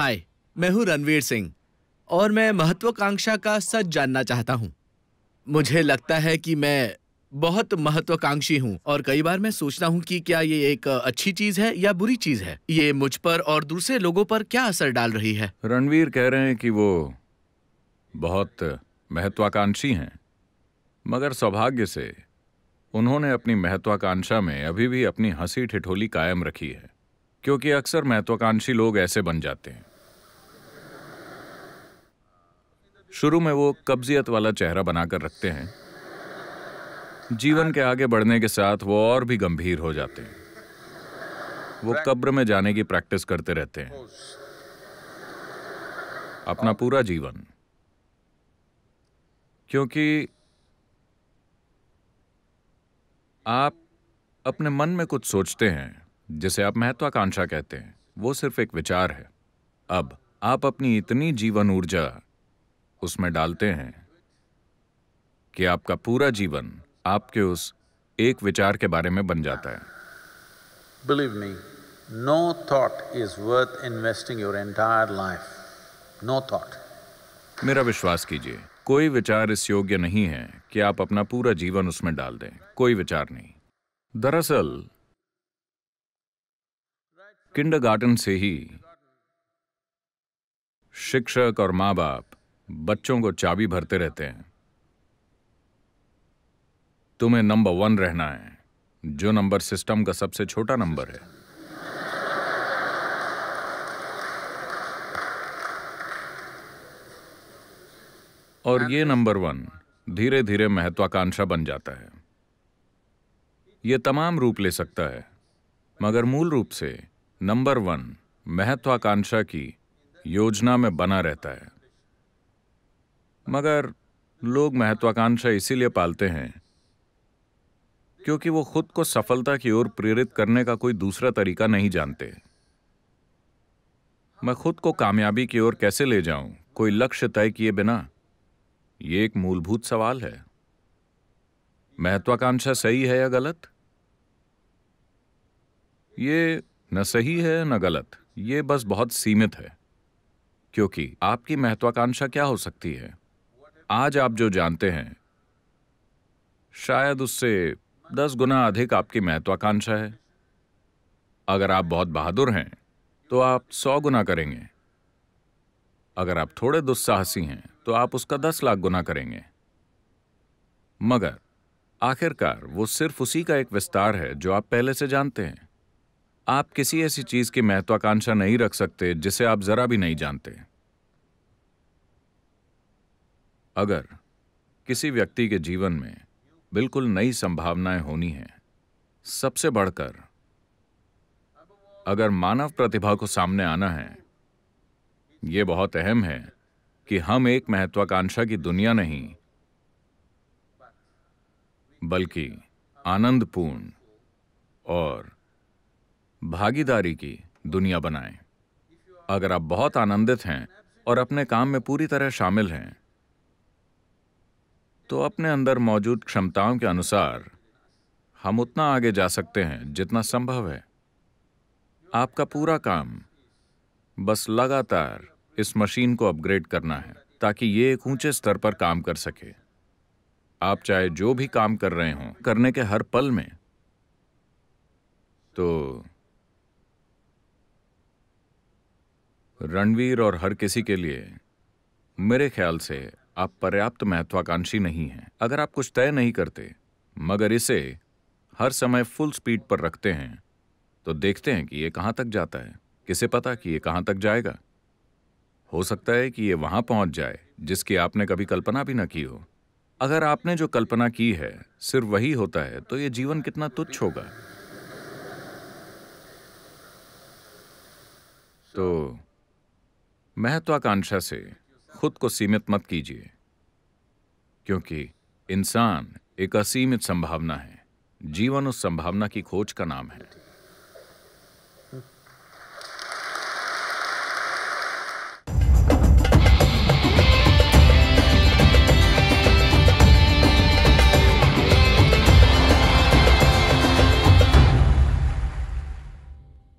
हाय मैं हूं रणवीर सिंह और मैं महत्वाकांक्षा का सच जानना चाहता हूं मुझे लगता है कि मैं बहुत महत्वाकांक्षी हूं और कई बार मैं सोचता हूं कि क्या ये एक अच्छी चीज है या बुरी चीज है ये मुझ पर और दूसरे लोगों पर क्या असर डाल रही है रणवीर कह रहे हैं कि वो बहुत महत्वाकांक्षी हैं मगर सौभाग्य से उन्होंने अपनी महत्वाकांक्षा में अभी भी अपनी हंसी ठिठोली कायम रखी है क्योंकि अक्सर महत्वाकांक्षी लोग ऐसे बन जाते हैं शुरू में वो कब्जियत वाला चेहरा बनाकर रखते हैं जीवन के आगे बढ़ने के साथ वो और भी गंभीर हो जाते हैं वो कब्र में जाने की प्रैक्टिस करते रहते हैं अपना पूरा जीवन क्योंकि आप अपने मन में कुछ सोचते हैं जिसे आप महत्वाकांक्षा कहते हैं वो सिर्फ एक विचार है अब आप अपनी इतनी जीवन ऊर्जा उसमें डालते हैं कि आपका पूरा जीवन आपके उस एक विचार के बारे में बन जाता है believe me no thought is worth investing your entire life no thought मेरा विश्वास कीजिए कोई विचार इस योग्य नहीं है कि आप अपना पूरा जीवन उसमें डाल दें कोई विचार नहीं दरअसल किंडरगार्टन से ही शिक्षक और माँ बाप बच्चों को चाबी भरते रहते हैं तुम्हें नंबर वन रहना है जो नंबर सिस्टम का सबसे छोटा नंबर है और ये नंबर वन धीरे धीरे महत्वाकांक्षा बन जाता है यह तमाम रूप ले सकता है मगर मूल रूप से नंबर वन महत्वाकांक्षा की योजना में बना रहता है मगर लोग महत्वाकांक्षा इसीलिए पालते हैं क्योंकि वो खुद को सफलता की ओर प्रेरित करने का कोई दूसरा तरीका नहीं जानते मैं खुद को कामयाबी की ओर कैसे ले जाऊं कोई लक्ष्य तय किए बिना ये एक मूलभूत सवाल है महत्वाकांक्षा सही है या गलत ये न सही है न गलत ये बस बहुत सीमित है क्योंकि आपकी महत्वाकांक्षा क्या हो सकती है आज आप जो जानते हैं शायद उससे दस गुना अधिक आपकी महत्वाकांक्षा है अगर आप बहुत बहादुर हैं तो आप सौ गुना करेंगे अगर आप थोड़े दुस्साहसी हैं तो आप उसका दस लाख गुना करेंगे मगर आखिरकार वो सिर्फ उसी का एक विस्तार है जो आप पहले से जानते हैं आप किसी ऐसी चीज की महत्वाकांक्षा नहीं रख सकते जिसे आप जरा भी नहीं जानते अगर किसी व्यक्ति के जीवन में बिल्कुल नई संभावनाएं होनी हैं सबसे बढ़कर अगर मानव प्रतिभा को सामने आना है ये बहुत अहम है कि हम एक महत्वाकांक्षा की दुनिया नहीं बल्कि आनंदपूर्ण और भागीदारी की दुनिया बनाएं। अगर आप बहुत आनंदित हैं और अपने काम में पूरी तरह शामिल हैं तो अपने अंदर मौजूद क्षमताओं के अनुसार हम उतना आगे जा सकते हैं जितना संभव है आपका पूरा काम बस लगातार इस मशीन को अपग्रेड करना है ताकि ये एक ऊंचे स्तर पर काम कर सके आप चाहे जो भी काम कर रहे हों करने के हर पल में तो रणवीर और हर किसी के लिए मेरे ख्याल से आप पर्याप्त महत्वाकांक्षी नहीं हैं अगर आप कुछ तय नहीं करते मगर इसे हर समय फुल स्पीड पर रखते हैं तो देखते हैं कि ये कहाँ तक जाता है किसे पता कि ये कहाँ तक जाएगा हो सकता है कि ये वहाँ पहुँच जाए जिसकी आपने कभी कल्पना भी ना की हो अगर आपने जो कल्पना की है सिर्फ वही होता है तो ये जीवन कितना तुच्छ होगा तो महत्वाकांक्षा से खुद को सीमित मत कीजिए क्योंकि इंसान एक असीमित संभावना है जीवन उस संभावना की खोज का नाम है